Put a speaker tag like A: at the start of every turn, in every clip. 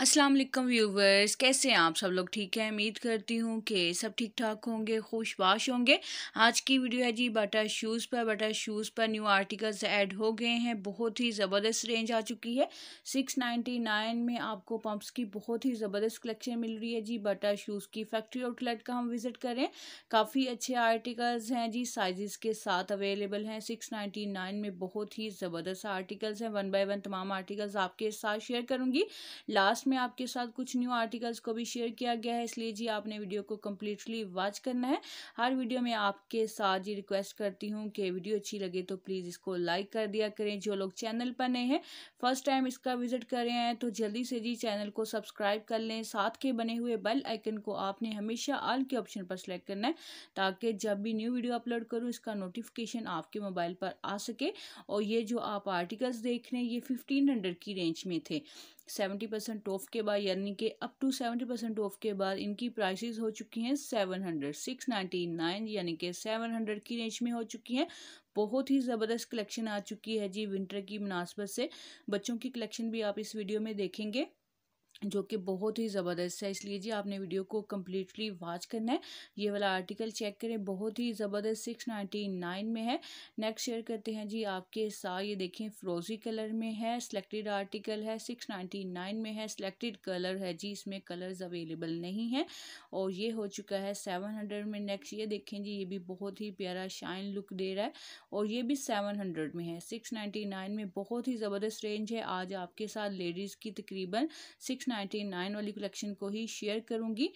A: अस्सलाम वालेकुम व्यूवर्स कैसे हैं आप सब लोग ठीक हैं उम्मीद करती हूँ कि सब ठीक ठाक होंगे खुशबाश होंगे आज की वीडियो है जी बाटा शूज़ पर बाटा शूज़ पर न्यू आर्टिकल्स ऐड हो गए हैं बहुत ही ज़बरदस्त रेंज आ चुकी है सिक्स नाइन्टी नाइन में आपको पम्प्स की बहुत ही ज़बरदस्त कलेक्शन मिल रही है जी बाटा शूज़ की फैक्ट्री आउटलेट का हम विज़िट करें काफ़ी अच्छे आर्टिकल्स हैं जी साइज़ के साथ अवेलेबल हैं सिक्स नाइन्टी नाइन में बहुत ही ज़बरदस्त आर्टिकल्स हैं वन बाई वन तमाम आर्टिकल्स आपके साथ शेयर करूँगी लास्ट में आपके साथ कुछ न्यू आर्टिकल्स को भी शेयर किया गया है इसलिए जी आपने वीडियो को कम्प्लीटली वॉच करना है हर वीडियो में आपके साथ ये रिक्वेस्ट करती हूँ कि वीडियो अच्छी लगे तो प्लीज़ इसको लाइक कर दिया करें जो लोग चैनल पर नए हैं फर्स्ट टाइम इसका विजिट कर रहे हैं तो जल्दी से जी चैनल को सब्सक्राइब कर लें साथ के बने हुए बेल आइकन को आपने हमेशा आल के ऑप्शन पर सेलेक्ट करना है ताकि जब भी न्यू वीडियो अपलोड करूँ इसका नोटिफिकेशन आपके मोबाइल पर आ सके और ये जो आप आर्टिकल्स देख रहे हैं ये फिफ्टीन हंड्रेड की रेंज में थे सेवेंटी परसेंट ऑफ के बाद यानी कि up to seventy percent off के बाद इनकी प्राइसेस हो चुकी हैं seven hundred six ninety nine यानी कि सेवन हंड्रेड की रेंज में हो चुकी हैं बहुत ही ज़बरदस्त कलेक्शन आ चुकी है जी विंटर की मुनासबत से बच्चों की कलेक्शन भी आप इस वीडियो में देखेंगे जो कि बहुत ही ज़बरदस्त है इसलिए जी आपने वीडियो को कम्प्लीटली वॉच करना है ये वाला आर्टिकल चेक करें बहुत ही ज़बरदस्त सिक्स नाइन्टी नाइन में है नेक्स्ट शेयर करते हैं जी आपके साथ ये देखें फ्रोजी कलर में है सिलेक्टेड आर्टिकल है सिक्स नाइन्टी नाइन में है सिलेक्टेड कलर है जी इसमें कलर्स अवेलेबल नहीं है और ये हो चुका है सेवन हंड्रेड में नेक्स्ट ये देखें जी ये भी बहुत ही प्यारा शाइन लुक दे रहा है और ये भी सेवन हंड्रेड में है सिक्स नाइन्टी नाइन में बहुत ही ज़बरदस्त रेंज है आज आपके साथ लेडीज़ की तकरीबन सिक्स नाइन्टी नाइन वाली कलेक्शन को ही शेयर करूँगी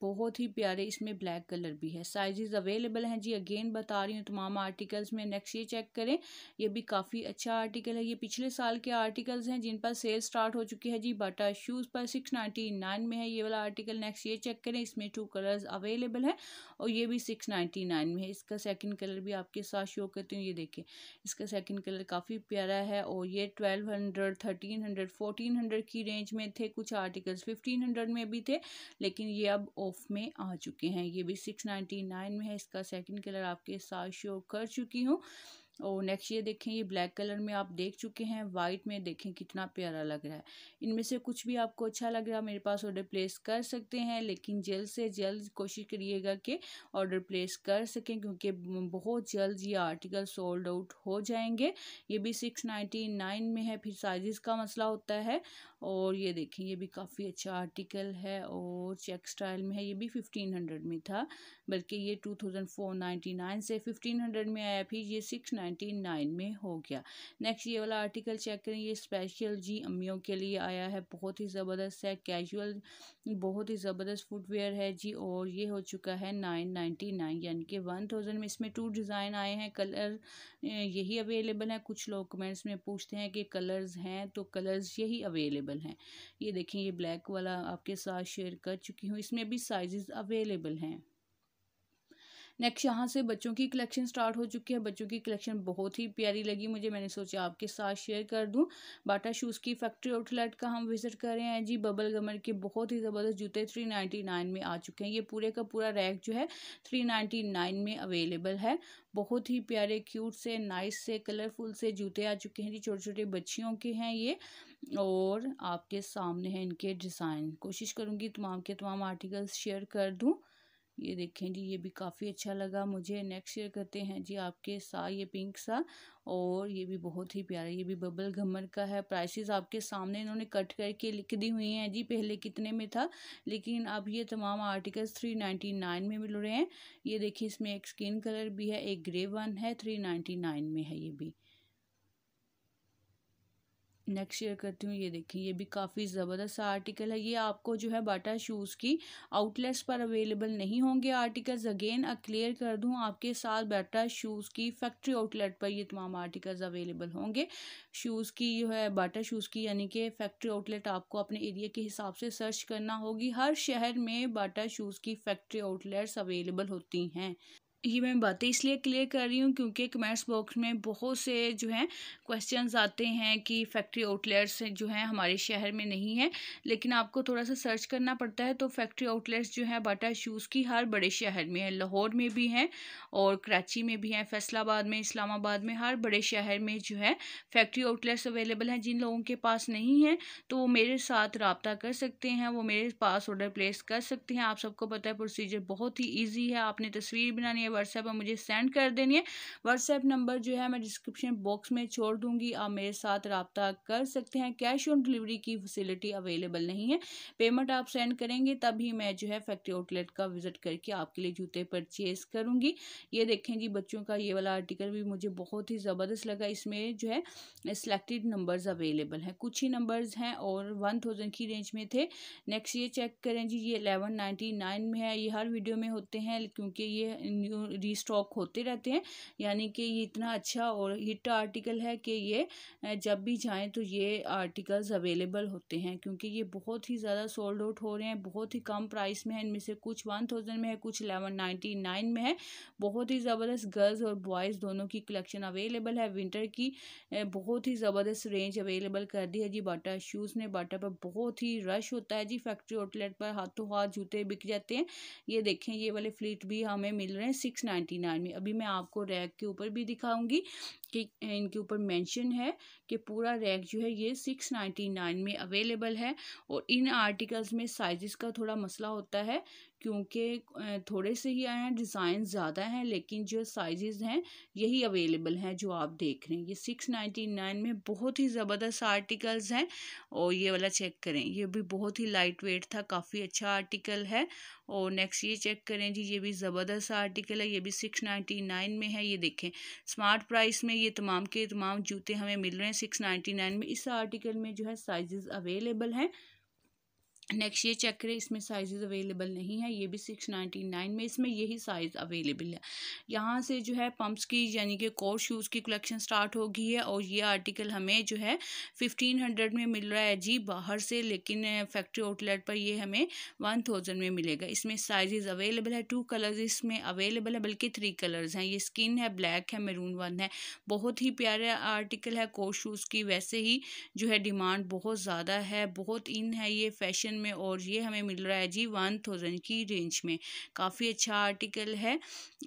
A: बहुत ही प्यारे इसमें ब्लैक कलर भी है साइजेस अवेलेबल हैं जी अगेन बता रही हूँ तमाम आर्टिकल्स में नेक्स्ट ये चेक करें ये भी काफ़ी अच्छा आर्टिकल है ये पिछले साल के आर्टिकल्स हैं जिन पर सेल स्टार्ट हो चुकी है जी बाटा शूज़ पर सिक्स नाइन्टी नाइन में है ये वाला आर्टिकल नेक्स्ट ये चेक करें इसमें टू कलर्स अवेलेबल हैं और ये भी सिक्स नाइन्टी नाइन में है इसका सेकेंड कलर भी आपके साथ शो करती हूँ ये देखें इसका सेकेंड कलर काफ़ी प्यारा है और ये twelve hundred thirteen hundred fourteen hundred की रेंज में थे कुछ आर्टिकल्स फिफ्टीन हंड्रेड में भी थे लेकिन ये अब ऑफ में आ चुके हैं ये भी सिक्स नाइन्टी नाइन में है इसका सेकंड कलर आपके साथ शो कर चुकी हूँ और नेक्स्ट ये देखें ये ब्लैक कलर में आप देख चुके हैं वाइट में देखें कितना प्यारा लग रहा है इनमें से कुछ भी आपको अच्छा लग रहा है मेरे पास ऑर्डर प्लेस कर सकते हैं लेकिन जल्द से जल्द कोशिश करिएगा कि ऑर्डर प्लेस कर सकें क्योंकि बहुत जल्द ये आर्टिकल सोल्ड आउट हो जाएंगे ये भी सिक्स नाइन्टी नाइन में है फिर साइज़ का मसला होता है और ये देखें ये भी काफ़ी अच्छा आर्टिकल है और चेक स्टाइल में है ये भी फिफ्टीन हंड्रेड में था बल्कि ये two thousand four ninety nine से फिफ्टीन हंड्रेड में आया फिर ये सिक्स नाइन 1999 में हो गया नेक्स्ट ये वाला आर्टिकल चेक करें ये स्पेशल जी अम्मियों के लिए आया है बहुत ही ज़बरदस्त है कैजुअल बहुत ही ज़बरदस्त फुटवेयर है जी और ये हो चुका है नाइन नाइन्टी नाइन यानी कि वन थाउजेंड में इसमें टू डिज़ाइन आए हैं कलर यही अवेलेबल है कुछ लोग कमेंट्स में पूछते हैं कि कलर्स हैं तो कलर्स यही अवेलेबल हैं ये देखें ये ब्लैक वाला आपके साथ शेयर कर चुकी हूँ इसमें भी साइजेस अवेलेबल हैं नेक्स्ट यहाँ से बच्चों की कलेक्शन स्टार्ट हो चुकी है बच्चों की कलेक्शन बहुत ही प्यारी लगी मुझे मैंने सोचा आपके साथ शेयर कर दूँ बाटा शूज़ की फैक्ट्री आउटलेट का हम विज़िट कर रहे हैं जी बबल गमर के बहुत ही ज़बरदस्त जूते थ्री नाइन्टी नाइन में आ चुके हैं ये पूरे का पूरा रैक जो है थ्री नाइन्टी नाइन में अवेलेबल है बहुत ही प्यारे क्यूट से नाइस से कलरफुल से जूते आ चुके हैं जी छोटे छोटे बच्चियों के हैं ये और आपके सामने हैं इनके डिज़ाइन कोशिश करूँगी तमाम के तमाम आर्टिकल्स शेयर कर दूँ ये देखें जी ये भी काफ़ी अच्छा लगा मुझे नेक्स्ट शेयर करते हैं जी आपके सा ये पिंक सा और ये भी बहुत ही प्यारा ये भी बबल घमर का है प्राइसेस आपके सामने इन्होंने कट करके लिख दी हुई हैं जी पहले कितने में था लेकिन अब ये तमाम आर्टिकल्स थ्री नाइन्टी नाइन में मिल रहे हैं ये देखिए इसमें एक स्किन कलर भी है एक ग्रे वन है थ्री नाइन्टी नाइन में है ये भी नेक्स्ट शेयर करती हूँ ये देखिए ये भी काफ़ी ज़बरदस्त आर्टिकल है ये आपको जो है बाटा शूज़ की आउटलेट्स पर अवेलेबल नहीं होंगे आर्टिकल्स अगेन क्लियर कर दूँ आपके साथ बाटा शूज़ की फैक्ट्री आउटलेट पर ये तमाम आर्टिकल्स अवेलेबल होंगे शूज़ की जो है बाटा शूज़ की यानी कि फैक्ट्री आउटलेट आपको अपने एरिया के हिसाब से सर्च करना होगी हर शहर में बाटा शूज़ की फैक्ट्री आउटलेट्स अवेलेबल होती हैं ये मैं बातें इसलिए क्लियर कर रही हूँ क्योंकि कमेंट्स बॉक्स में बहुत से जो हैं क्वेश्चंस आते हैं कि फैक्ट्री आउटलेट्स जो हैं हमारे शहर में नहीं है लेकिन आपको थोड़ा सा सर्च करना पड़ता है तो फैक्ट्री आउटलेट्स जो हैं बाटा शूज़ की हर बड़े शहर में है लाहौर में भी हैं और कराची में भी हैं फैसलाबाद में इस्लामाबाद में हर बड़े शहर में जो है फैक्ट्री आउटलेट्स अवेलेबल हैं जिन लोगों के पास नहीं है तो वो मेरे साथ रबता कर सकते हैं वो मेरे पास ऑर्डर प्लेस कर सकते हैं आप सबको पता है प्रोसीजर बहुत ही ईजी है आपने तस्वीर बनानी है व्हाट्सएप पर मुझे सेंड कर देनी है व्हाट्सएप नंबर जो है मैं डिस्क्रिप्शन बॉक्स में छोड़ दूंगी आप मेरे साथ रबता कर सकते हैं कैश ऑन डिलीवरी की फैसिलिटी अवेलेबल नहीं है पेमेंट आप सेंड करेंगे तभी मैं जो है फैक्ट्री आउटलेट का विज़िट करके आपके लिए जूते परचेज़ करूँगी ये देखें जी बच्चों का ये वाला आर्टिकल भी मुझे बहुत ही ज़बरदस्त लगा इसमें जो है सिलेक्टेड नंबर्स अवेलेबल हैं कुछ ही नंबर्स हैं और वन थाउजेंड की रेंज में थे नेक्स्ट ये चेक करें जी ये एलेवन नाइन्टी नाइन में है ये हर वीडियो में होते हैं क्योंकि ये न्यू न्यू रीस्टॉक होते रहते हैं यानी कि ये इतना अच्छा और हिट आर्टिकल है कि ये जब भी जाएँ तो ये आर्टिकल्स अवेलेबल होते हैं क्योंकि ये बहुत ही ज़्यादा सोल्ड आउट हो रहे हैं बहुत ही कम प्राइस में है इनमें से कुछ वन थाउजेंड में है कुछ एलेवन नाइन में है बहुत ही ज़बरदस्त गर्ल्स और बॉयज़ दोनों की कलेक्शन अवेलेबल है विंटर की बहुत ही ज़बरदस्त रेंज अवेलेबल कर दी है जी बाटा शूज़ ने बाटा पर बहुत ही रश होता है जी फैक्ट्री आउटलेट पर हाथों हाथ जूते बिक जाते हैं ये देखें ये वाले फ्लीट भी हमें मिल रहे हैं सिक्स नाइन्टी नाइन में अभी मैं आपको रैक के ऊपर भी दिखाऊंगी कि इनके ऊपर मेंशन है कि पूरा रैक जो है ये सिक्स नाइन्टी नाइन में अवेलेबल है और इन आर्टिकल्स में साइज़ का थोड़ा मसला होता है क्योंकि थोड़े से ही आए हैं डिज़ाइन ज़्यादा हैं लेकिन जो साइज़ हैं यही अवेलेबल हैं जो आप देख रहे हैं ये सिक्स नाइन्टी नाइन में बहुत ही ज़बरदस्त आर्टिकल्स हैं और ये वाला चेक करें ये भी बहुत ही लाइट वेट था काफ़ी अच्छा आर्टिकल है और नेक्स्ट ये चेक करें जी ये भी ज़बरदस्त आर्टिकल है ये भी सिक्स नाइन्टी नाइन में है ये देखें स्मार्ट प्राइस में ये तमाम के तमाम जूते हमें मिल रहे हैं सिक्स नाइन्टी नाइन में इस आर्टिकल में जो है साइज़ अवेलेबल हैं नेक्स्ट ये चेक करें इसमें साइजेस अवेलेबल नहीं है ये भी सिक्स नाइन्टी नाइन में इसमें यही साइज़ अवेलेबल है यहाँ से जो है पम्प्स की यानी कि कोर शूज़ की कलेक्शन स्टार्ट हो गई है और ये आर्टिकल हमें जो है फिफ्टीन हंड्रेड में मिल रहा है जी बाहर से लेकिन फैक्ट्री आउटलेट पर ये हमें वन थाउजेंड में मिलेगा इसमें साइजेज़ अवेलेबल है टू कलर्स इसमें अवेलेबल है बल्कि थ्री कलर्स हैं ये स्किन है ब्लैक है मेरून वन है बहुत ही प्यारा आर्टिकल है कोर शूज़ की वैसे ही जो है डिमांड बहुत ज़्यादा है बहुत इन है ये फैशन में और ये हमें मिल रहा है जी वन थाउजेंड की रेंज में काफ़ी अच्छा आर्टिकल है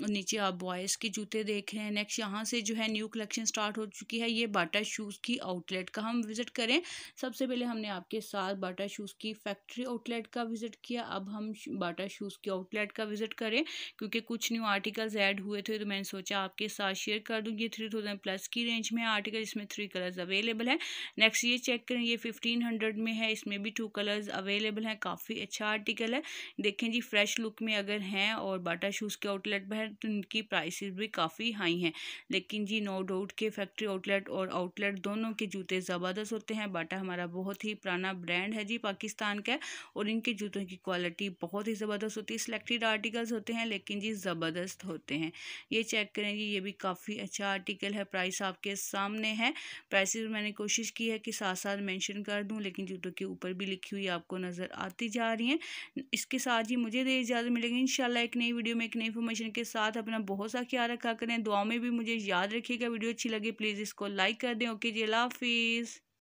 A: और नीचे आप बॉयज़ के जूते देख रहे हैं नेक्स्ट यहाँ से जो है न्यू कलेक्शन स्टार्ट हो चुकी है ये बाटा शूज़ की आउटलेट का हम विज़िट करें सबसे पहले हमने आपके साथ बाटा शूज़ की फैक्ट्री आउटलेट का विज़िट किया अब हम बाटा शूज़ की आउटलेट का विज़िट करें क्योंकि कुछ न्यू आर्टिकल्स ऐड हुए थे तो मैंने सोचा आपके साथ शेयर कर दूँ ये थ्री प्लस की रेंज में आर्टिकल इसमें थ्री कलर्स अवेलेबल है नेक्स्ट ये चेक करें ये फिफ्टीन में है इसमें भी टू कलर्स अवेलेबल अवेलेबल हैं काफ़ी अच्छा आर्टिकल है देखें जी फ्रेश लुक में अगर हैं और बाटा शूज़ के आउटलेट पर तो इनकी प्राइसेस भी काफ़ी हाई हैं लेकिन जी नो डाउट के फैक्ट्री आउटलेट और आउटलेट दोनों के जूते ज़बरदस्त होते हैं बाटा हमारा बहुत ही पुराना ब्रांड है जी पाकिस्तान का और इनके जूतों की क्वालिटी बहुत ही ज़बरदस्त होती है सिलेक्टेड आर्टिकल्स होते हैं लेकिन जी ज़बरदस्त होते हैं ये चेक करें जी ये भी काफ़ी अच्छा आर्टिकल है प्राइस आपके सामने है प्राइसेस मैंने कोशिश की है कि साथ साथ मेंशन कर दूं लेकिन जूतों के ऊपर भी लिखी हुई आपको नज़र आती जा रही हैं इसके साथ ही मुझे दे इजाज़त मिलेगी इन एक नई वीडियो में एक नई इन्फॉर्मेशन के साथ अपना बहुत सा ख्याल रखा करें दुआ में भी मुझे याद रखिएगा वीडियो अच्छी लगी प्लीज़ इसको लाइक कर दें ओके जी अला हाफिज़